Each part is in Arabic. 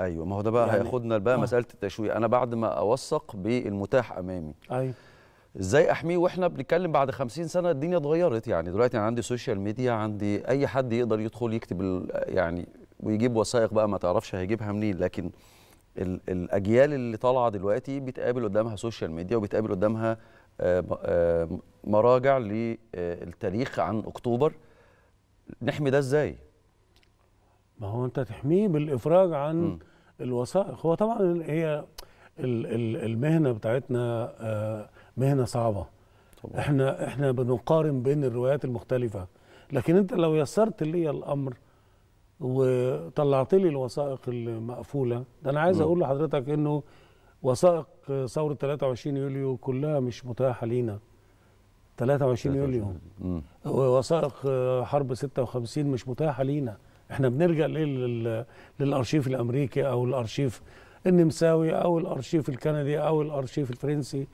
ايوه ما هو ده بقى يعني هياخدنا بقى آه. مساله التشويه انا بعد ما اوثق بالمتاح امامي ايوه ازاي احميه واحنا بنتكلم بعد 50 سنه الدنيا اتغيرت يعني دلوقتي انا عندي سوشيال ميديا عندي اي حد يقدر يدخل يكتب يعني ويجيب وثائق بقى ما تعرفش هيجيبها منين لكن ال الاجيال اللي طالعه دلوقتي بتقابل قدامها سوشيال ميديا وبتقابل قدامها آه، آه، مراجع للتاريخ عن اكتوبر نحمي ده ازاي ما هو انت تحميه بالافراج عن م. الوثائق هو طبعا هي المهنه بتاعتنا آه، مهنه صعبه طبعا. احنا احنا بنقارن بين الروايات المختلفه لكن انت لو يسرت لي الامر وطلعت لي الوثائق المقفوله ده انا عايز اقول لحضرتك انه وثائق ثوره 23 يوليو كلها مش متاحه لينا 23 يوليو وثائق حرب 56 مش متاحه لينا احنا بنلجا ليه للارشيف الامريكي او الارشيف النمساوي او الارشيف الكندي او الارشيف الفرنسي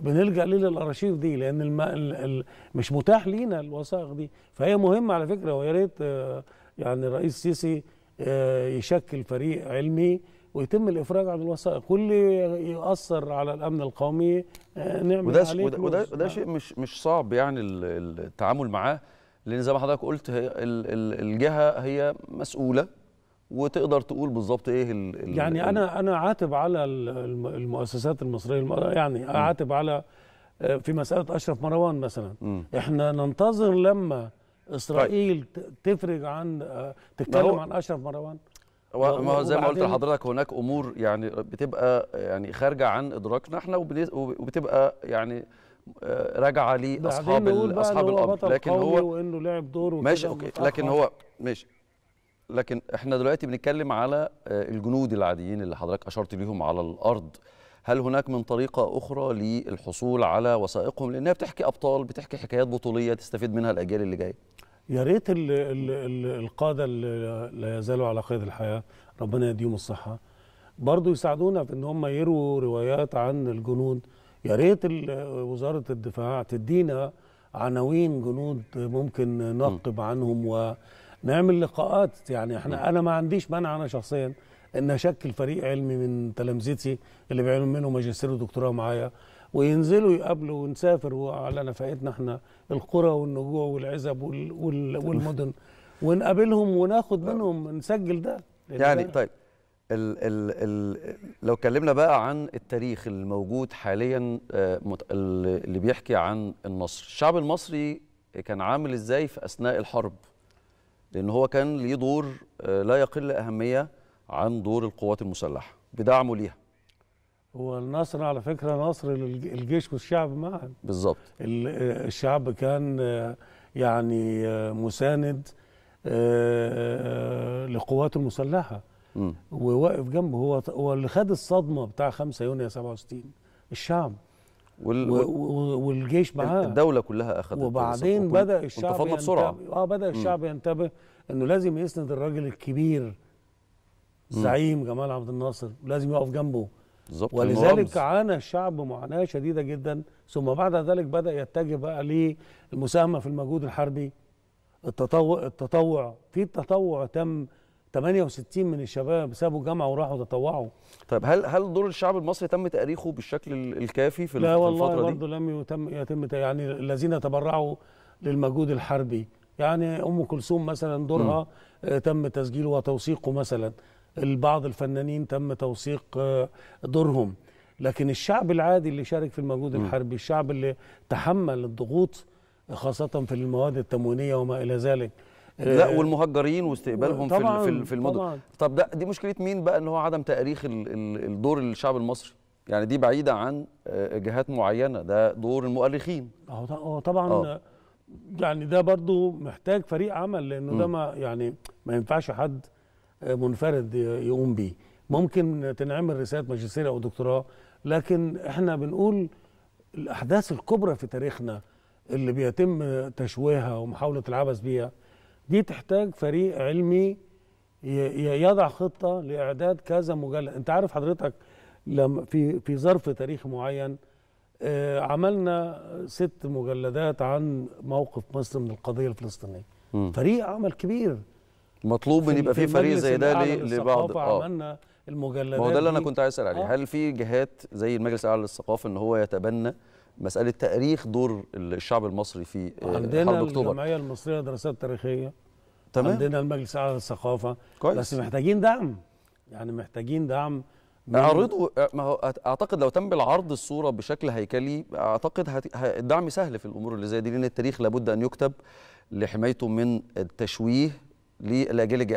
بنلجا ليه للارشيف دي لان الم... ال... مش متاح لينا الوثائق دي فهي مهمه على فكره ويا ريت آه، يعني الرئيس السيسي آه، يشكل فريق علمي ويتم الافراج عن الوثائق واللي ياثر على الامن القومي آه، نعمل وده عليه وده, وده, وده شيء مش مش صعب يعني التعامل معاه لان زي ما حضرتك قلت هي الجهه هي مسؤوله وتقدر تقول بالظبط ايه الـ يعني الـ انا انا عاتب على المؤسسات المصريه يعني اعاتب على آه، في مساله اشرف مروان مثلا م. احنا ننتظر لما اسرائيل طيب. تفرج عن آه، تتكلم عن اشرف مروان ما هو زي ما قلت لحضرتك هناك امور يعني بتبقى يعني خارجه عن ادراكنا احنا وبتبقى يعني آه، راجعه لاصحاب اصحاب الامر لكن هو وانه لعب دور ماشي اوكي لكن هو ماشي لكن احنا دلوقتي بنتكلم على آه، الجنود العاديين اللي حضرتك اشرت ليهم على الارض هل هناك من طريقة أخرى للحصول على وثائقهم لأنها بتحكي أبطال بتحكي حكايات بطولية تستفيد منها الأجيال اللي جاية يا ريت القادة اللي لا يزالوا على قيد الحياة ربنا يديهم الصحة برضو يساعدونا في أن هم يرووا روايات عن الجنود يا ريت وزاره الدفاع تدينا عناوين جنود ممكن نقب عنهم ونعمل لقاءات يعني احنا انا ما عنديش مانع انا شخصيا ان اشكل فريق علمي من تلامذتي اللي بيعملوا منهم ماجستير ودكتوراه معايا وينزلوا يقابلوا ونسافر وعلى نفقتنا احنا القرى والنجوع والعزب والمدن ونقابلهم وناخد منهم آه. نسجل ده يعني طيب ال ال ال لو اتكلمنا بقى عن التاريخ الموجود حاليا آه، اللي بيحكي عن النصر الشعب المصري كان عامل ازاي في اثناء الحرب لان هو كان ليه دور آه، لا يقل اهميه عن دور القوات المسلحه بدعمه ليها هو النصر على فكره نصر الجيش والشعب معا بالظبط آه، الشعب كان يعني مساند لقوات المسلحه وواقف جنبه هو هو اللي خد الصدمه بتاع 5 يونيو 67 الشعب وال... والجيش معاه الدوله كلها اخذت وبعدين بدا الشعب ينتبه بسرعه اه بدا الشعب م. ينتبه انه لازم يسند الراجل الكبير زعيم جمال عبد الناصر لازم يقف جنبه بالظبط ولذلك عانى الشعب معاناه شديده جدا ثم بعد ذلك بدا يتجه بقى للمساهمه في المجهود الحربي التطوع التطوع في التطوع تم 68 من الشباب سابوا جامعه وراحوا تطوعوا طيب هل هل دور الشعب المصري تم تاريخه بالشكل الكافي في لا الفتره دي؟ لا والله برضه لم يتم يتم يعني الذين تبرعوا للمجهود الحربي يعني ام كلثوم مثلا دورها م. آه، تم تسجيله وتوثيقه مثلا بعض الفنانين تم توثيق آه، دورهم لكن الشعب العادي اللي شارك في المجهود الحربي الشعب اللي تحمل الضغوط خاصه في المواد التموينيه وما الى ذلك لا آه، والمهجرين واستقبالهم طبعاً في في المدن طبعاً. طب ده دي مشكله مين بقى ان هو عدم تاريخ الدور الشعب المصري يعني دي بعيده عن آه، جهات معينه ده دور المؤرخين اه طبعا أوه. يعني ده برضو محتاج فريق عمل لانه ده ما يعني ما ينفعش حد آه، منفرد يقوم بيه ممكن تنعمل رساله ماجستير او دكتوراه لكن احنا بنقول الاحداث الكبرى في تاريخنا اللي بيتم تشويهها ومحاوله العبث بيها دي تحتاج فريق علمي يضع خطه لاعداد كذا مجلد انت عارف حضرتك لما في في ظرف تاريخي معين آه، عملنا ست مجلدات عن موقف مصر من القضيه الفلسطينيه م. فريق عمل كبير مطلوب ان يبقى في فريق زي ده لبعض اه عملنا المجلدات ما هو ده اللي انا كنت عايز اسال عليه آه. هل في جهات زي المجلس الاعلى للثقافه ان هو يتبنى مساله تاريخ دور الشعب المصري في آه، عندنا حرب اكتوبر الجمعيه المصريه للدراسات التاريخيه تمام عندنا المجلس الاعلى للثقافه كويس بس محتاجين دعم يعني محتاجين دعم اعرضوا آه، ما هو اعتقد لو تم العرض الصوره بشكل هيكلي اعتقد الدعم سهل في الامور اللي زي دي لان التاريخ لابد ان يكتب لحمايته من التشويه للاجيال الجايه